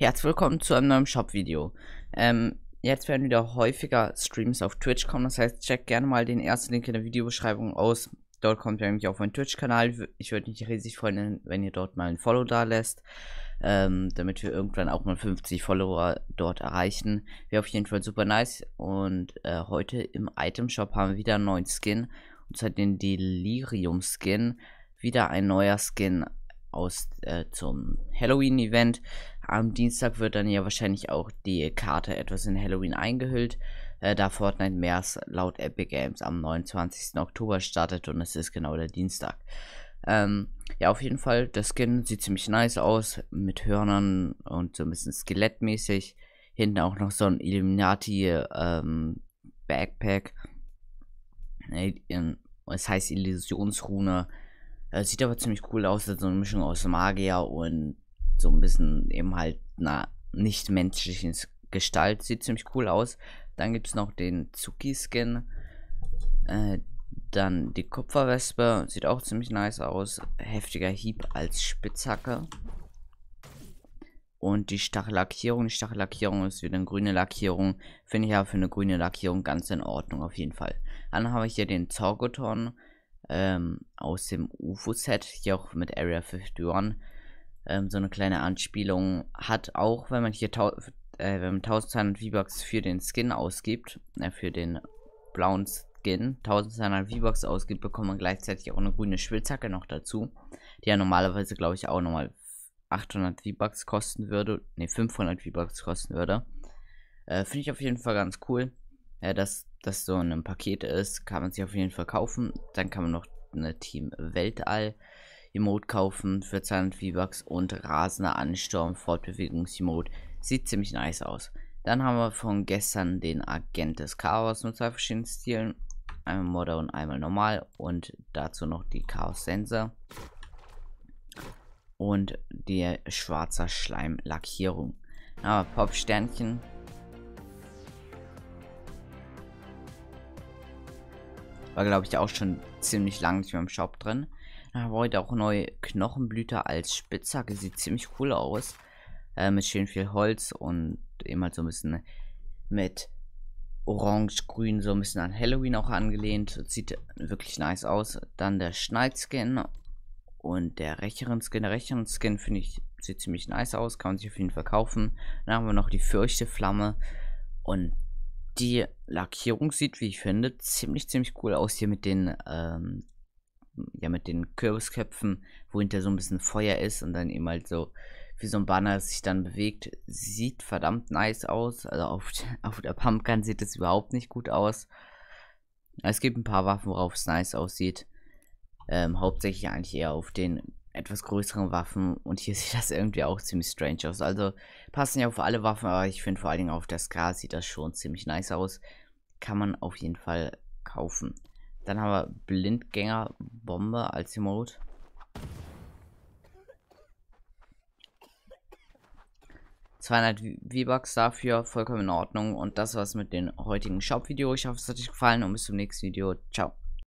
Herzlich willkommen zu einem neuen Shop-Video. Ähm, jetzt werden wieder häufiger Streams auf Twitch kommen, das heißt, checkt gerne mal den ersten Link in der Videobeschreibung aus. Dort kommt ihr nämlich auf meinen Twitch-Kanal. Ich würde mich riesig freuen, wenn ihr dort mal ein Follow da lässt, ähm, damit wir irgendwann auch mal 50 Follower dort erreichen. Wäre auf jeden Fall super nice. Und äh, heute im Item-Shop haben wir wieder einen neuen Skin, und zwar den Delirium-Skin. Wieder ein neuer Skin aus äh, zum Halloween-Event. Am Dienstag wird dann ja wahrscheinlich auch die Karte etwas in Halloween eingehüllt, äh, da Fortnite März laut Epic Games am 29. Oktober startet und es ist genau der Dienstag. Ähm, ja, auf jeden Fall, der Skin sieht ziemlich nice aus, mit Hörnern und so ein bisschen skelettmäßig. Hinten auch noch so ein Illuminati ähm, Backpack. Äh, es heißt Illusionsrune äh, sieht aber ziemlich cool aus, so eine Mischung aus Magier und so ein bisschen eben halt einer nicht-menschlichen Gestalt. Sieht ziemlich cool aus. Dann gibt es noch den zuki skin Äh, dann die Kupferwespe. Sieht auch ziemlich nice aus. Heftiger Hieb als Spitzhacke. Und die Stachellackierung. Die Stachellackierung ist wieder eine grüne Lackierung. Finde ich ja für eine grüne Lackierung ganz in Ordnung auf jeden Fall. Dann habe ich hier den Zorgoton ähm, aus dem UFO-Set, hier auch mit Area 51, ähm, so eine kleine Anspielung hat, auch wenn man hier äh, wenn man 1200 V-Bucks für den Skin ausgibt, äh, für den blauen Skin, 1200 V-Bucks ausgibt, bekommt man gleichzeitig auch eine grüne Schwitzhacke noch dazu, die ja normalerweise, glaube ich, auch nochmal 800 V-Bucks kosten würde, ne, 500 V-Bucks kosten würde. Äh, Finde ich auf jeden Fall ganz cool ja, dass das so ein Paket ist, kann man sich auf jeden Fall kaufen. Dann kann man noch eine Team Weltall Emote kaufen für 200 V-Bucks und rasender Ansturm Fortbewegungs Emote. Sieht ziemlich nice aus. Dann haben wir von gestern den Agent des Chaos mit zwei verschiedenen Stilen. Einmal Modder und einmal normal. Und dazu noch die Chaos Sensor. Und der schwarze Schleim Lackierung. Aber Pop Sternchen War, glaube ich, auch schon ziemlich lange nicht mehr im Shop drin. Dann haben heute auch neue Knochenblüter als Spitzhacke. Sieht ziemlich cool aus. Äh, mit schön viel Holz und eben halt so ein bisschen ne, mit Orange-Grün, so ein bisschen an Halloween auch angelehnt. Sieht wirklich nice aus. Dann der Schneidskin und der Rächeren-Skin. Der Rächeren-Skin finde ich sieht ziemlich nice aus, kann man sich auf jeden Fall kaufen. Dann haben wir noch die Fürchte-Flamme und die Lackierung sieht, wie ich finde, ziemlich, ziemlich cool aus hier mit den, ähm, ja, mit den Kürbisköpfen, wo hinter so ein bisschen Feuer ist und dann eben halt so, wie so ein Banner sich dann bewegt. Sieht verdammt nice aus. Also auf, auf der Pumpgun sieht es überhaupt nicht gut aus. Es gibt ein paar Waffen, worauf es nice aussieht. Ähm, hauptsächlich eigentlich eher auf den etwas größeren Waffen. Und hier sieht das irgendwie auch ziemlich strange aus. Also passen ja auf alle Waffen, aber ich finde vor allen Dingen auf der Scar sieht das schon ziemlich nice aus. Kann man auf jeden Fall kaufen. Dann haben wir Blindgängerbombe als Emote. Zweieinhalb V-Bucks dafür, vollkommen in Ordnung. Und das war's mit dem heutigen Shop-Video. Ich hoffe, es hat euch gefallen und bis zum nächsten Video. Ciao.